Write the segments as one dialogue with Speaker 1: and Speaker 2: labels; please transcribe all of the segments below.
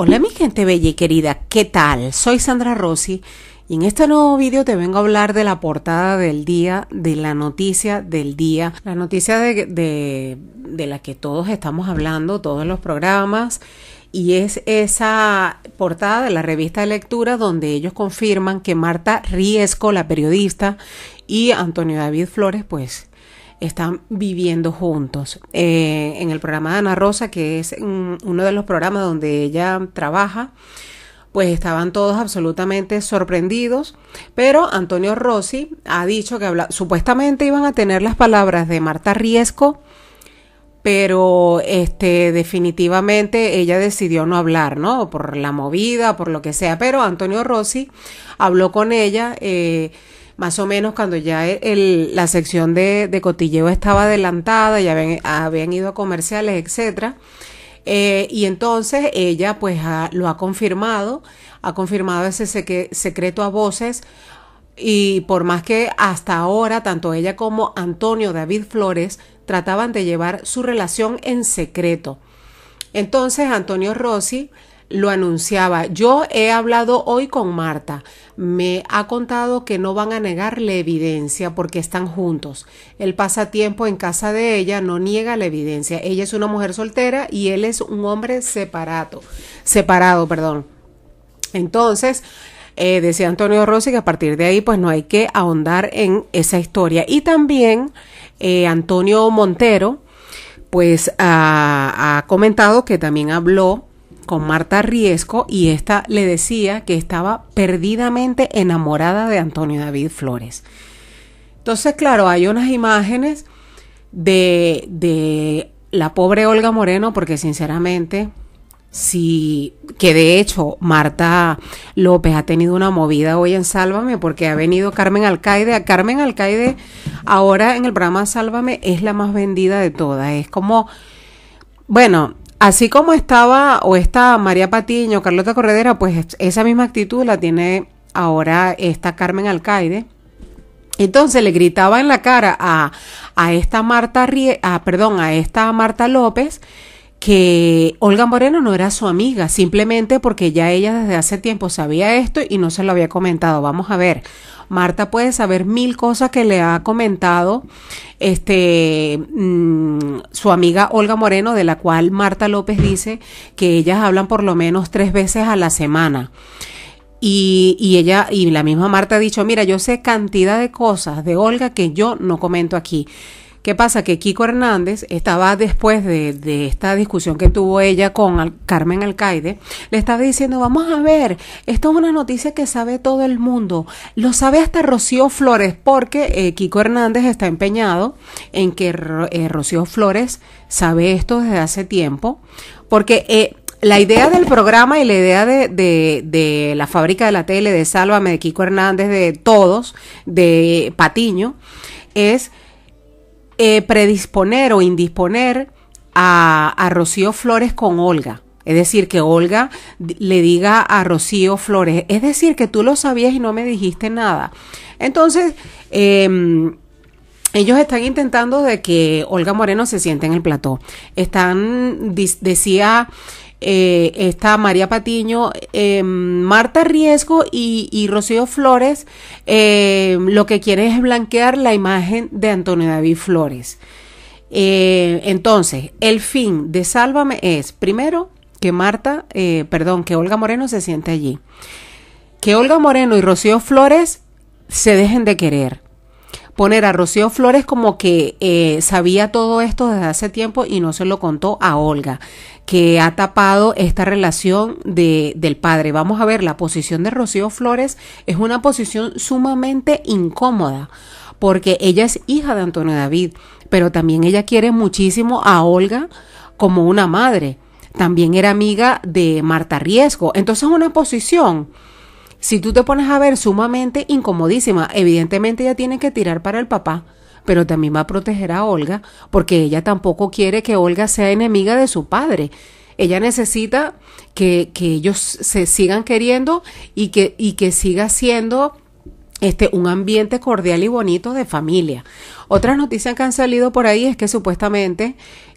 Speaker 1: Hola mi gente bella y querida, ¿qué tal? Soy Sandra Rossi y en este nuevo video te vengo a hablar de la portada del día, de la noticia del día, la noticia de, de la que todos estamos hablando, todos los programas, y es esa portada de la revista de lectura donde ellos confirman que Marta Riesco, la periodista, y Antonio David Flores, pues están viviendo juntos. Eh, en el programa de Ana Rosa, que es mm, uno de los programas donde ella trabaja, pues estaban todos absolutamente sorprendidos, pero Antonio Rossi ha dicho que habla, supuestamente iban a tener las palabras de Marta Riesco, pero este definitivamente ella decidió no hablar, ¿no? Por la movida, por lo que sea, pero Antonio Rossi habló con ella eh, más o menos cuando ya e, la sección de, cotilleo estaba adelantada, ya habían, ido a comerciales, etcétera. Eh, y entonces ella pues lo ha confirmado, ha confirmado ese secreto a voces y por más que hasta ahora tanto ella como Antonio David Flores trataban de llevar su relación en secreto. Entonces Antonio Rossi lo anunciaba. Yo he hablado hoy con Marta. Me ha contado que no van a negar la evidencia porque están juntos. El pasatiempo en casa de ella no niega la evidencia. Ella es una mujer soltera y él es un hombre separado. Separado, perdón. Entonces, eh, decía Antonio Rossi que a partir de ahí pues no hay que ahondar en esa historia. Y también eh, Antonio Montero pues ha, ha comentado que también habló con Marta Riesco y esta le decía que estaba perdidamente enamorada de Antonio David Flores. Entonces, claro, hay unas imágenes de, de la pobre Olga Moreno, porque sinceramente, si, que de hecho Marta López ha tenido una movida hoy en Sálvame, porque ha venido Carmen Alcaide. A Carmen Alcaide, ahora en el programa Sálvame, es la más vendida de todas. Es como, bueno, Así como estaba o está María Patiño, Carlota Corredera, pues esa misma actitud la tiene ahora esta Carmen Alcaide. Entonces le gritaba en la cara a, a esta Marta a, perdón, a esta Marta López que Olga Moreno no era su amiga, simplemente porque ya ella desde hace tiempo sabía esto y no se lo había comentado. Vamos a ver, Marta puede saber mil cosas que le ha comentado este mm, su amiga Olga Moreno, de la cual Marta López dice que ellas hablan por lo menos tres veces a la semana. Y, y, ella, y la misma Marta ha dicho, mira, yo sé cantidad de cosas de Olga que yo no comento aquí. ¿Qué pasa? Que Kiko Hernández estaba después de, esta discusión que tuvo ella con Carmen Alcaide, le estaba diciendo, vamos a ver, esto es una noticia que sabe todo el mundo, lo sabe hasta Rocío Flores, porque eh, Kiko Hernández está empeñado en que eh, Rocío Flores sabe esto desde hace tiempo, porque... Eh, la idea del programa y la idea de, de, la fábrica de la tele, de Sálvame, de Kiko Hernández, de todos, de Patiño, es eh, predisponer o indisponer a, a Rocío Flores con Olga. Es decir, que Olga le diga a Rocío Flores, es decir, que tú lo sabías y no me dijiste nada. Entonces, em, ellos están intentando de que Olga Moreno se siente en el plató. Están, decía eh, está María Patiño, eh, Marta Riesgo y, Rocío Flores, eh, lo que quieren es blanquear la imagen de Antonio David Flores. entonces, el fin de Sálvame es, primero, que Marta, perdón, que Olga Moreno se siente allí. Que Olga Moreno y Rocío Flores se dejen de querer poner a Rocío Flores como que eh, sabía todo esto desde hace tiempo y no se lo contó a Olga, que ha tapado esta relación de, del padre. Vamos a ver, la posición de Rocío Flores es una posición sumamente incómoda, porque ella es hija de Antonio David, pero también ella quiere muchísimo a Olga como una madre. También era amiga de Marta Riesgo. Entonces es una posición si tú te pones a ver sumamente incomodísima, evidentemente ella tiene que tirar para el papá, pero también va a proteger a Olga, porque ella tampoco quiere que Olga sea enemiga de su padre. Ella necesita que, ellos se sigan queriendo y que, y que siga siendo este, un ambiente cordial y bonito de familia. Otras noticias que han salido por ahí es que supuestamente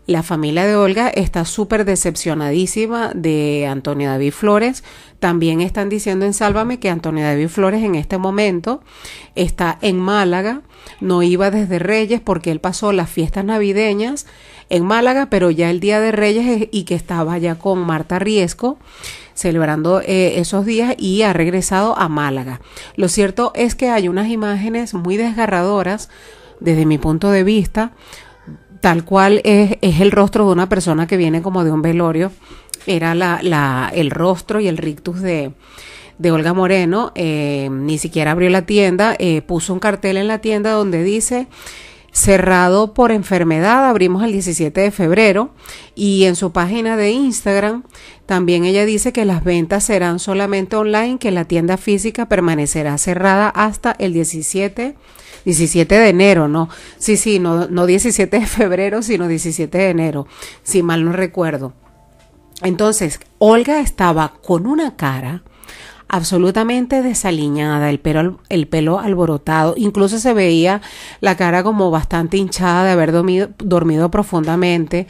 Speaker 1: la familia de Olga está súper decepcionadísima de Antonio David Flores. También están diciendo en Sálvame que Antonio David Flores en este momento está en Málaga. No iba desde Reyes porque él pasó las fiestas navideñas en Málaga, pero ya el Día de Reyes y que estaba ya con Marta Riesco celebrando eh, esos días y ha regresado a Málaga. Lo cierto es que hay unas imágenes muy desgarradoras desde mi punto de vista tal cual es, el rostro de una persona que viene como de un velorio. Era la, la, el rostro y el rictus de, de Olga Moreno. Eh, ni siquiera abrió la tienda, eh, puso un cartel en la tienda donde dice cerrado por enfermedad, abrimos el 17 de febrero y en su página de Instagram también ella dice que las ventas serán solamente online, que la tienda física permanecerá cerrada hasta el 17 de 17 de enero, ¿no? Sí, sí, no, no 17 de febrero, sino 17 de enero, si mal no recuerdo. Entonces, Olga estaba con una cara absolutamente desaliñada, el pelo, el pelo alborotado, incluso se veía la cara como bastante hinchada de haber dormido, profundamente.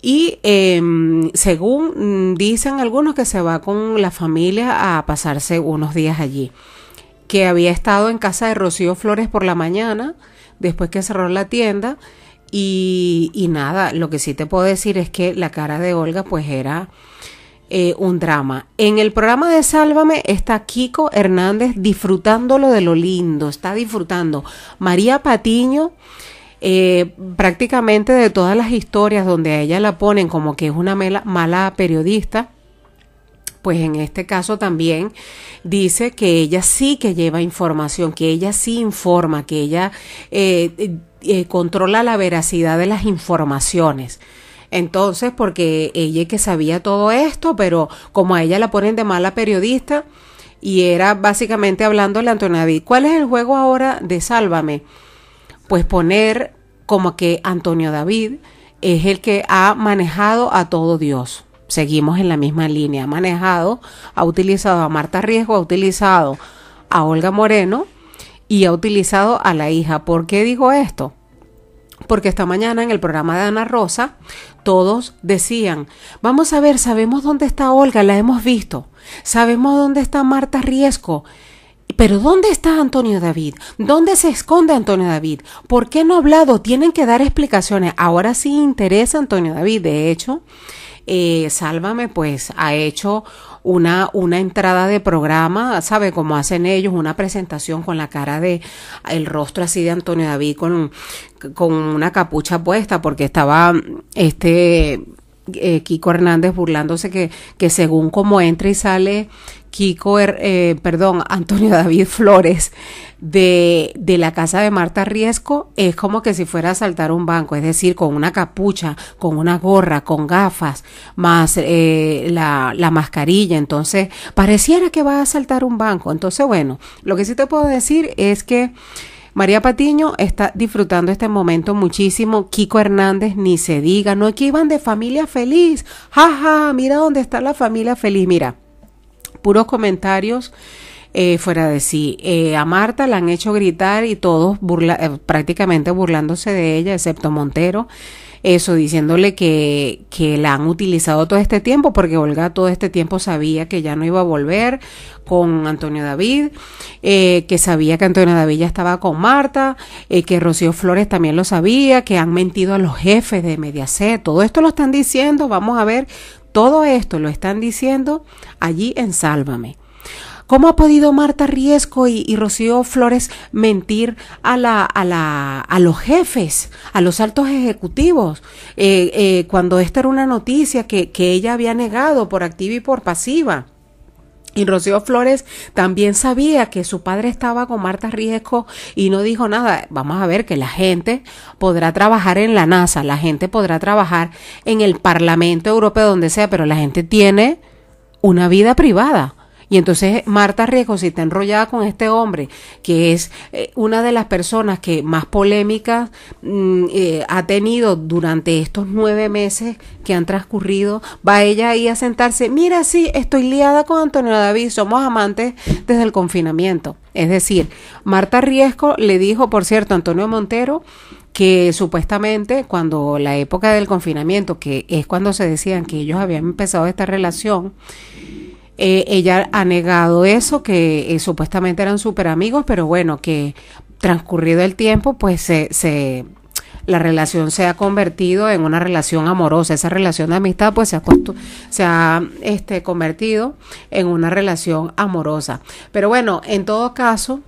Speaker 1: Y em, según mm, dicen algunos que se va con la familia a pasarse unos días allí que había estado en casa de Rocío Flores por la mañana, después que cerró la tienda. Y, y nada, lo que sí te puedo decir es que la cara de Olga pues era eh, un drama. En el programa de Sálvame está Kiko Hernández disfrutándolo de lo lindo, está disfrutando. María Patiño, eh, prácticamente de todas las historias donde a ella la ponen como que es una mela mala periodista, pues en este caso también dice que ella sí que lleva información, que ella sí informa, que ella eh, eh, controla la veracidad de las informaciones. Entonces, porque ella que sabía todo esto, pero como a ella la ponen de mala periodista, y era básicamente hablando a Antonio David, ¿cuál es el juego ahora de Sálvame? Pues poner como que Antonio David es el que ha manejado a todo Dios seguimos en la misma línea. Ha manejado, ha utilizado a Marta Riesgo, ha utilizado a Olga Moreno y ha utilizado a la hija. ¿Por qué digo esto? Porque esta mañana en el programa de Ana Rosa todos decían, vamos a ver, sabemos dónde está Olga, la hemos visto, sabemos dónde está Marta Riesgo, pero ¿dónde está Antonio David? ¿Dónde se esconde Antonio David? ¿Por qué no ha hablado? Tienen que dar explicaciones. Ahora sí interesa Antonio David, de hecho. Eh, Sálvame pues ha hecho una, una entrada de programa, ¿sabe? Como hacen ellos, una presentación con la cara de, el rostro así de Antonio David con, con una capucha puesta porque estaba este eh, Kiko Hernández burlándose que, que según como entra y sale Kiko, eh, perdón, Antonio David Flores de, de, la casa de Marta Riesco, es como que si fuera a saltar un banco, es decir, con una capucha, con una gorra, con gafas, más eh, la, la, mascarilla, entonces pareciera que va a saltar un banco. Entonces, bueno, lo que sí te puedo decir es que... María Patiño está disfrutando este momento muchísimo. Kiko Hernández ni se diga, no que iban de familia feliz. Jaja, mira dónde está la familia feliz. Mira, puros comentarios eh, fuera de sí. Eh, a Marta la han hecho gritar y todos eh, prácticamente burlándose de ella, excepto Montero. Eso, diciéndole que, que la han utilizado todo este tiempo, porque Olga todo este tiempo sabía que ya no iba a volver con Antonio David, que sabía que Antonio David ya estaba con Marta, que Rocío Flores también lo sabía, que han mentido a los jefes de Mediaset. Todo esto lo están diciendo, vamos a ver, todo esto lo están diciendo allí en Sálvame. ¿Cómo ha podido Marta Riesco y, Rocío Flores mentir a, la, a, la, a los jefes, a los altos ejecutivos, eh, eh, cuando esta era una noticia que, que ella había negado por activa y por pasiva? Y Rocío Flores también sabía que su padre estaba con Marta Riesco y no dijo nada. Vamos a ver que la gente podrá trabajar en la NASA, la gente podrá trabajar en el Parlamento Europeo, donde sea, pero la gente tiene una vida privada. Y entonces Marta Riesgo, si está enrollada con este hombre, que es eh, una de las personas que más polémicas mm, eh, ha tenido durante estos nueve meses que han transcurrido, va ella ahí a sentarse, mira, sí, estoy liada con Antonio David, somos amantes desde el confinamiento. Es decir, Marta Riesgo le dijo, por cierto, Antonio Montero, que supuestamente cuando la época del confinamiento, que es cuando se decían que ellos habían empezado esta relación, eh, ella ha negado eso, que eh, supuestamente eran súper amigos, pero bueno, que transcurrido el tiempo, pues se, la relación se ha convertido en una relación amorosa. Esa relación de amistad, pues se ha, este, convertido en una relación amorosa. Pero bueno, en todo caso,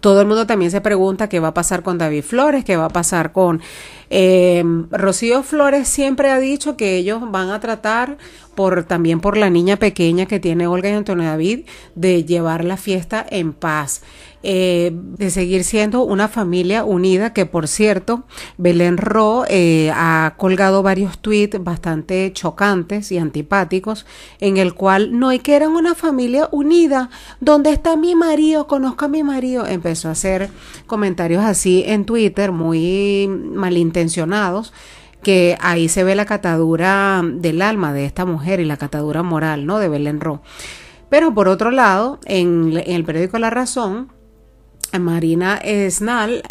Speaker 1: todo el mundo también se pregunta qué va a pasar con David Flores, qué va a pasar con eh, Rocío Flores. Siempre ha dicho que ellos van a tratar por también por la niña pequeña que tiene Olga y Antonio David de llevar la fiesta en paz. Eh, de seguir siendo una familia unida, que por cierto, Belén Ro eh, ha colgado varios tweets bastante chocantes y antipáticos, en el cual no hay que eran una familia unida, donde está mi marido? Conozco a mi marido. Empezó a hacer comentarios así en Twitter, muy malintencionados que ahí se ve la catadura del alma de esta mujer y la catadura moral, ¿no? De Belén Ro. Pero por otro lado, en el periódico La Razón, Marina Snal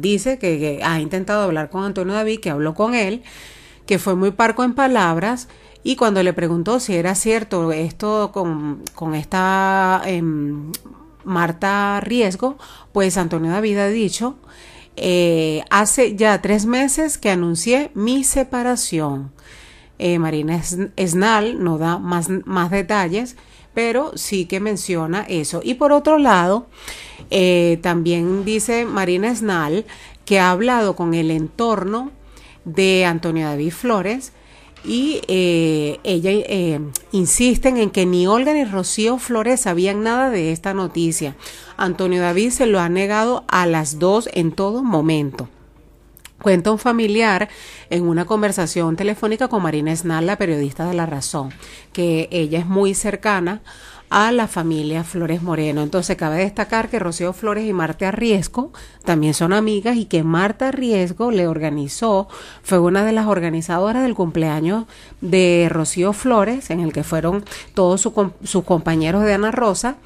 Speaker 1: dice que, ha intentado hablar con Antonio David, que habló con él, que fue muy parco en palabras y cuando le preguntó si era cierto esto con, con esta em, Marta Riesgo, pues Antonio David ha dicho, eh, hace ya tres meses que anuncié mi separación. Eh, Marina Snal no da más, más detalles pero sí que menciona eso. Y por otro lado, eh, también dice Marina Snal que ha hablado con el entorno de Antonio David Flores y eh, ella eh, insisten en que ni Olga ni Rocío Flores sabían nada de esta noticia. Antonio David se lo ha negado a las dos en todo momento. Cuenta un familiar en una conversación telefónica con Marina Esnal, la periodista de La Razón, que ella es muy cercana a la familia Flores Moreno. Entonces cabe destacar que Rocío Flores y Marta Riesgo también son amigas y que Marta Riesgo le organizó, fue una de las organizadoras del cumpleaños de Rocío Flores, en el que fueron todos sus compañeros de Ana Rosa,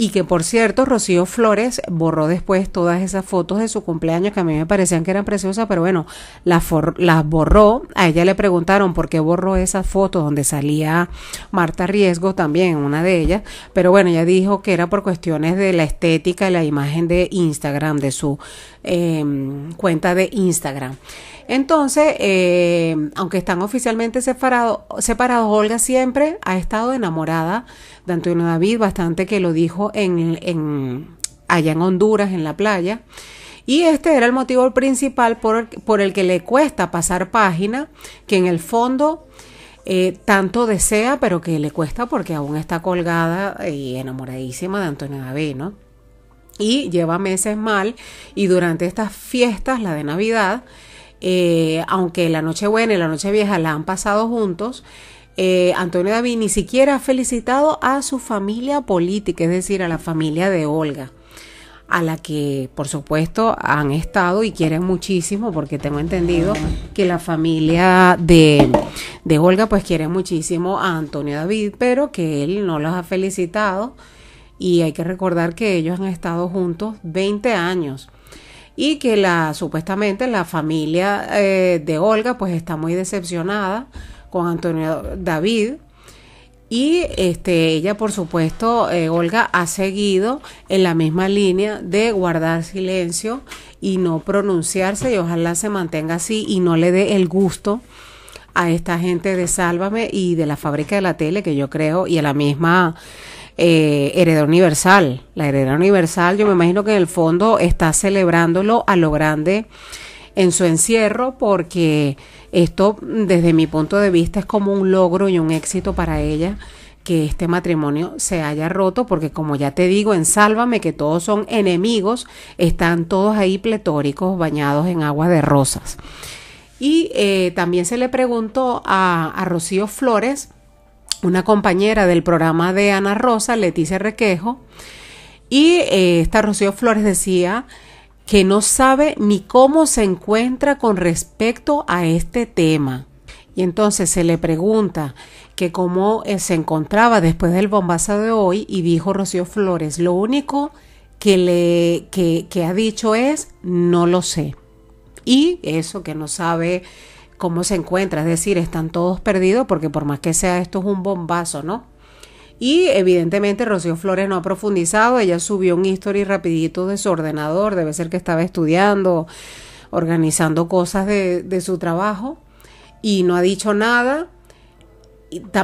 Speaker 1: y que por cierto, Rocío Flores borró después todas esas fotos de su cumpleaños que a mí me parecían que eran preciosas, pero bueno, las, las borró. A ella le preguntaron por qué borró esas fotos donde salía Marta Riesgo también, una de ellas. Pero bueno, ella dijo que era por cuestiones de la estética y la imagen de Instagram, de su em, cuenta de Instagram. Entonces, eh, aunque están oficialmente separados, Olga siempre ha estado enamorada de Antonio David, bastante que lo dijo en, allá en Honduras, en la playa. Y este era el motivo principal por, el que le cuesta pasar página, que en el fondo eh, tanto desea, pero que le cuesta porque aún está colgada y enamoradísima de Antonio David, ¿no? Y lleva meses mal y durante estas fiestas, la de Navidad, eh, aunque la noche buena y la noche vieja la han pasado juntos, eh, Antonio David ni siquiera ha felicitado a su familia política, es decir, a la familia de Olga, a la que por supuesto han estado y quieren muchísimo, porque tengo entendido que la familia de, de Olga pues quiere muchísimo a Antonio David, pero que él no los ha felicitado. Y hay que recordar que ellos han estado juntos 20 años y que la supuestamente la familia eh, de Olga pues está muy decepcionada con Antonio David y este ella por supuesto eh, Olga ha seguido en la misma línea de guardar silencio y no pronunciarse y ojalá se mantenga así y no le dé el gusto a esta gente de Sálvame y de la fábrica de la tele que yo creo y a la misma eh, Universal. La Heredera Universal, yo me imagino que en el fondo está celebrándolo a lo grande en su encierro porque esto desde mi punto de vista es como un logro y un éxito para ella que este matrimonio se haya roto porque como ya te digo en Sálvame que todos son enemigos, están todos ahí pletóricos bañados en agua de rosas. Y eh, también se le preguntó a Rocío Flores una compañera del programa de Ana Rosa, Leticia Requejo, y eh, esta Rocío Flores decía que no sabe ni cómo se encuentra con respecto a este tema. Y entonces se le pregunta que cómo eh, se encontraba después del bombazo de hoy y dijo Rocío Flores, lo único que le que ha dicho es no lo sé. Y eso que no sabe cómo se encuentra, es decir, están todos perdidos porque por más que sea esto es un bombazo, ¿no? Y evidentemente Rocío Flores no ha profundizado, ella subió un history rapidito de su ordenador, debe ser que estaba estudiando, organizando cosas de, su trabajo y no ha dicho nada,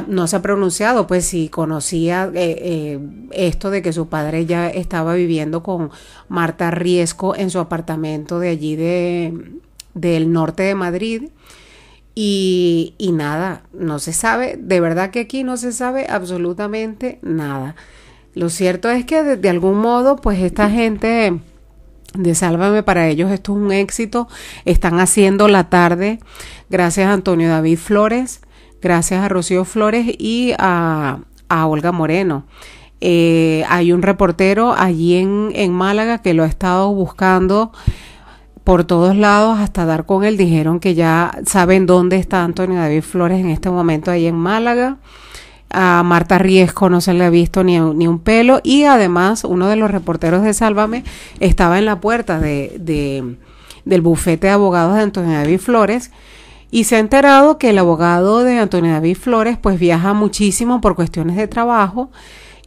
Speaker 1: no se ha pronunciado, pues si conocía eh, eh, esto de que su padre ya estaba viviendo con Marta Riesco en su apartamento de allí de, del norte de Madrid y, nada, no se sabe, de verdad que aquí no se sabe absolutamente nada. Lo cierto es que de, algún modo, pues esta gente de Sálvame para ellos esto es un éxito, están haciendo la tarde, gracias a Antonio David Flores, gracias a Rocío Flores y a, Olga Moreno. Eh, hay un reportero allí en, en Málaga que lo ha estado buscando por todos lados hasta dar con él. Dijeron que ya saben dónde está Antonio David Flores en este momento ahí en Málaga. A Marta Riesco no se le ha visto ni, ni un pelo y además uno de los reporteros de Sálvame estaba en la puerta de, de, del bufete de abogados de Antonio David Flores y se ha enterado que el abogado de Antonio David Flores pues viaja muchísimo por cuestiones de trabajo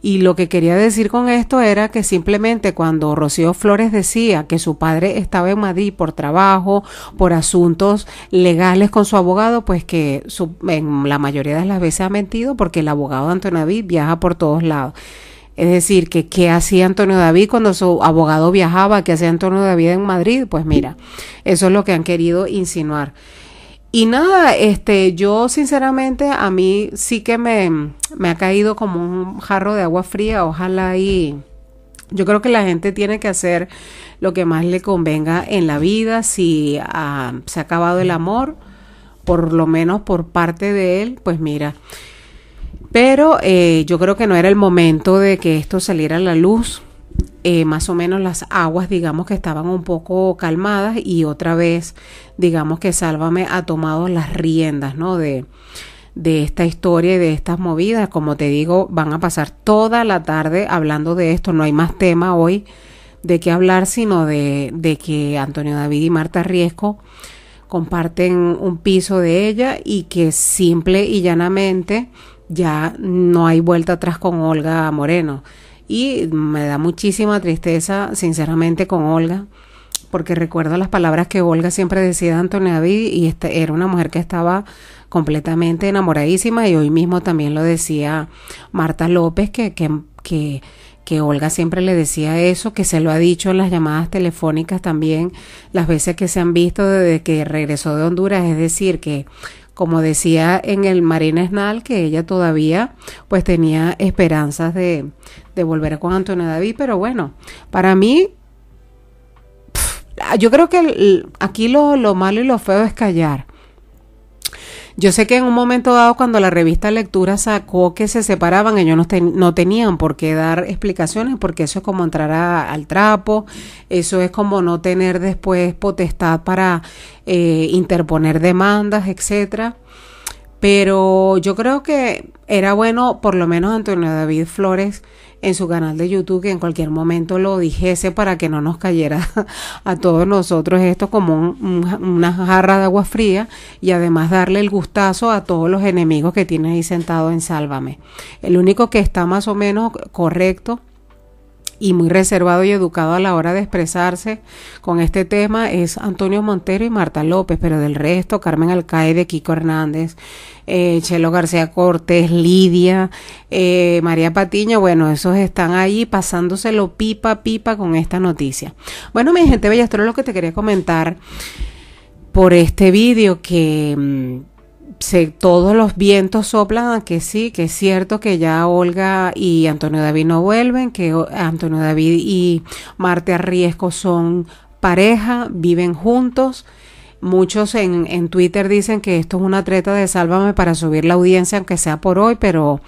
Speaker 1: y lo que quería decir con esto era que simplemente cuando Rocío Flores decía que su padre estaba en Madrid por trabajo, por asuntos legales con su abogado, pues que en la mayoría de las veces ha mentido porque el abogado de Antonio David viaja por todos lados. Es decir, que qué hacía Antonio David cuando su abogado viajaba, qué hacía Antonio David en Madrid, pues mira, eso es lo que han querido insinuar. Y nada, este, yo sinceramente a mí sí que me, ha caído como un jarro de agua fría, ojalá y... Yo creo que la gente tiene que hacer lo que más le convenga en la vida. Si ah, se ha acabado el amor, por lo menos por parte de él, pues mira. Pero eh, yo creo que no era el momento de que esto saliera a la luz. Eh, más o menos las aguas, digamos que estaban un poco calmadas y otra vez, digamos que Sálvame ha tomado las riendas, ¿no? De, de esta historia y de estas movidas. Como te digo, van a pasar toda la tarde hablando de esto. No hay más tema hoy de qué hablar, sino de, de que Antonio David y Marta Riesco comparten un piso de ella y que simple y llanamente ya no hay vuelta atrás con Olga Moreno. Y me da muchísima tristeza, sinceramente, con Olga, porque recuerdo las palabras que Olga siempre decía de Antonia y este, era una mujer que estaba completamente enamoradísima y hoy mismo también lo decía Marta López, que, que, que que Olga siempre le decía eso, que se lo ha dicho en las llamadas telefónicas también, las veces que se han visto desde que regresó de Honduras, es decir, que como decía en el Marina Esnal, que ella todavía pues tenía esperanzas de, volver con Antonio David, pero bueno, para mí, yo creo que aquí lo, lo malo y lo feo es callar. Yo sé que en un momento dado cuando la revista Lectura sacó que se separaban, ellos no, tenían por qué dar explicaciones porque eso es como entrar al trapo, eso es como no tener después potestad para eh, interponer demandas, etcétera. Pero yo creo que era bueno, por lo menos Antonio David Flores, en su canal de YouTube que en cualquier momento lo dijese para que no nos cayera a todos nosotros esto como una jarra de agua fría y además darle el gustazo a todos los enemigos que tiene ahí sentado en Sálvame. El único que está más o menos correcto y muy reservado y educado a la hora de expresarse con este tema es Antonio Montero y Marta López, pero del resto, Carmen Alcaide, Kiko Hernández, eh, Chelo García Cortés, Lidia, eh, María Patiño, bueno, esos están ahí pasándoselo pipa pipa con esta noticia. Bueno, mi gente bella, esto es lo que te quería comentar por este vídeo que mm, se, todos los vientos soplan que sí, que es cierto que ya Olga y Antonio David no vuelven, que Antonio David y Marta Arriesgo son pareja, viven juntos. Muchos en, en Twitter dicen que esto es una treta de sálvame para subir la audiencia, aunque sea por hoy, pero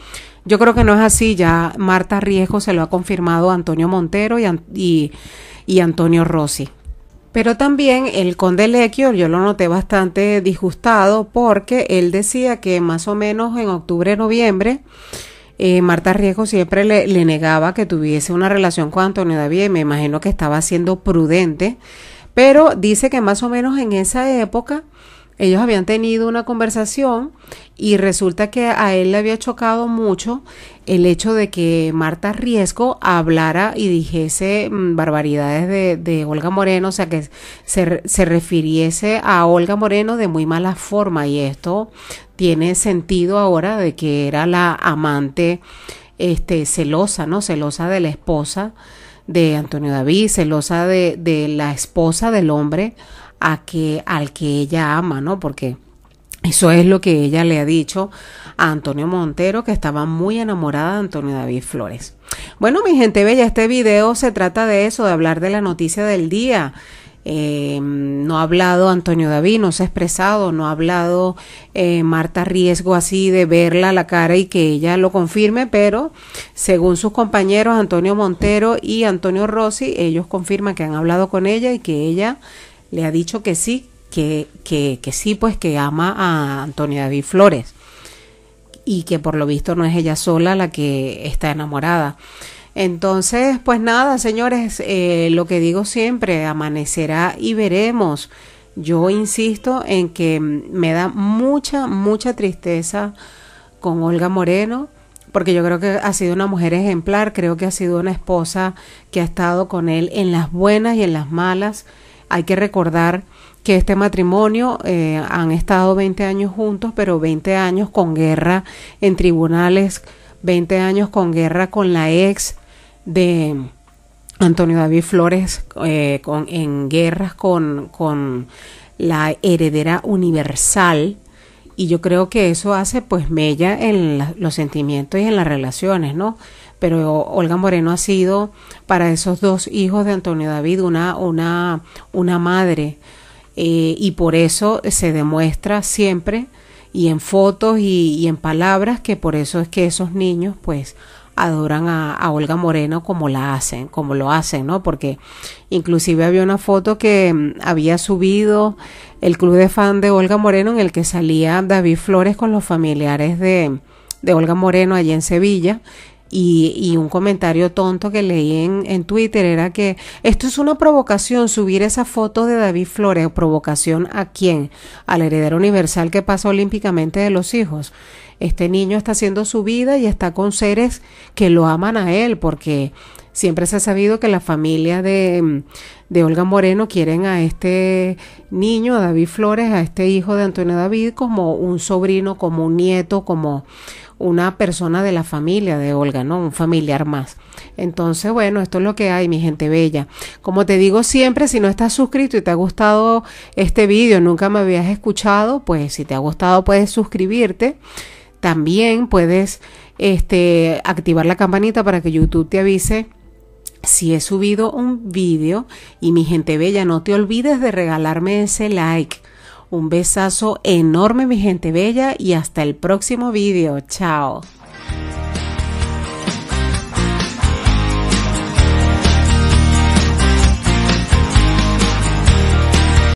Speaker 1: yo creo que no es así. Ya Marta Riesco se lo ha confirmado Antonio Montero y, y, y Antonio Rossi. Pero también el conde Lequio, yo lo noté bastante disgustado porque él decía que más o menos en octubre, noviembre, eh, Marta Riesgo siempre le, le, negaba que tuviese una relación con Antonio David me imagino que estaba siendo prudente, pero dice que más o menos en esa época ellos habían tenido una conversación y resulta que a él le había chocado mucho el hecho de que Marta Riesco hablara y dijese mm, barbaridades de, de Olga Moreno, o sea, que se, se, refiriese a Olga Moreno de muy mala forma y esto tiene sentido ahora de que era la amante este, celosa, ¿no? Celosa de la esposa de Antonio David, celosa de, de la esposa del hombre a que, al que ella ama, ¿no? Porque eso es lo que ella le ha dicho a Antonio Montero, que estaba muy enamorada de Antonio David Flores. Bueno, mi gente bella, este video se trata de eso, de hablar de la noticia del día. Eh, no ha hablado Antonio David, no se ha expresado, no ha hablado eh, Marta Riesgo así de verla a la cara y que ella lo confirme, pero según sus compañeros Antonio Montero y Antonio Rossi, ellos confirman que han hablado con ella y que ella le ha dicho que sí, que, que, que sí, pues que ama a Antonia David Flores y que por lo visto no es ella sola la que está enamorada. Entonces, pues nada, señores, eh, lo que digo siempre, amanecerá y veremos. Yo insisto en que me da mucha, mucha tristeza con Olga Moreno, porque yo creo que ha sido una mujer ejemplar, creo que ha sido una esposa que ha estado con él en las buenas y en las malas hay que recordar que este matrimonio eh, han estado 20 años juntos, pero 20 años con guerra en tribunales, 20 años con guerra con la ex de Antonio David Flores, eh, con, en guerras con, con la heredera universal, y yo creo que eso hace pues mella en los sentimientos y en las relaciones, ¿no? pero Olga Moreno ha sido para esos dos hijos de Antonio David una, una, una madre eh, y por eso se demuestra siempre y en fotos y, en palabras que por eso es que esos niños pues adoran a, Olga Moreno como la hacen, como lo hacen, ¿no? Porque inclusive había una foto que mm, había subido el club de fan de Olga Moreno en el que salía David Flores con los familiares de, de Olga Moreno allí en Sevilla y, un comentario tonto que leí en, en, Twitter era que esto es una provocación, subir esa foto de David Flores, provocación a quién, al heredero universal que pasa olímpicamente de los hijos. Este niño está haciendo su vida y está con seres que lo aman a él porque Siempre se ha sabido que la familia de, mm, de Olga Moreno quieren a este niño, a David Flores, a este hijo de Antonio David, como un sobrino, como un nieto, como una persona de la familia de Olga, ¿no? Un familiar más. Entonces, bueno, esto es lo que hay, mi gente bella. Como te digo siempre, si no estás suscrito y te ha gustado este vídeo, nunca me habías escuchado, pues si te ha gustado puedes suscribirte. También puedes este, activar la campanita para que YouTube te avise si he subido un vídeo y mi gente bella, no te olvides de regalarme ese like. Un besazo enorme mi gente bella y hasta el próximo vídeo. Chao.